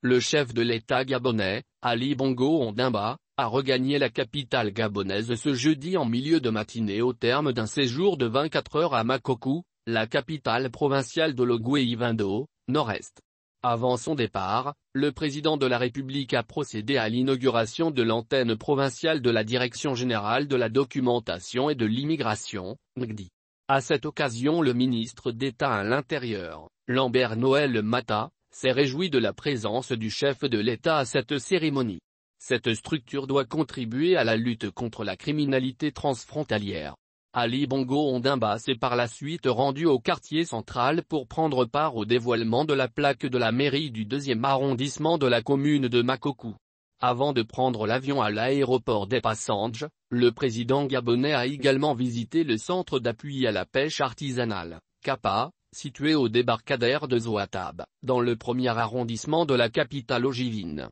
Le chef de l'État gabonais, Ali Bongo Ondimba, a regagné la capitale gabonaise ce jeudi en milieu de matinée au terme d'un séjour de 24 heures à Makoku, la capitale provinciale de logwe ivindo nord-est. Avant son départ, le président de la République a procédé à l'inauguration de l'antenne provinciale de la Direction générale de la documentation et de l'immigration, NGDI. À cette occasion le ministre d'État à l'Intérieur, Lambert Noël Mata, s'est réjoui de la présence du chef de l'État à cette cérémonie. Cette structure doit contribuer à la lutte contre la criminalité transfrontalière. Ali Bongo Ondimba s'est par la suite rendu au quartier central pour prendre part au dévoilement de la plaque de la mairie du deuxième arrondissement de la commune de Makoku. Avant de prendre l'avion à l'aéroport des Passanges, le président gabonais a également visité le centre d'appui à la pêche artisanale, CAPA, situé au débarcadère de Zoatab, dans le premier arrondissement de la capitale ogivine.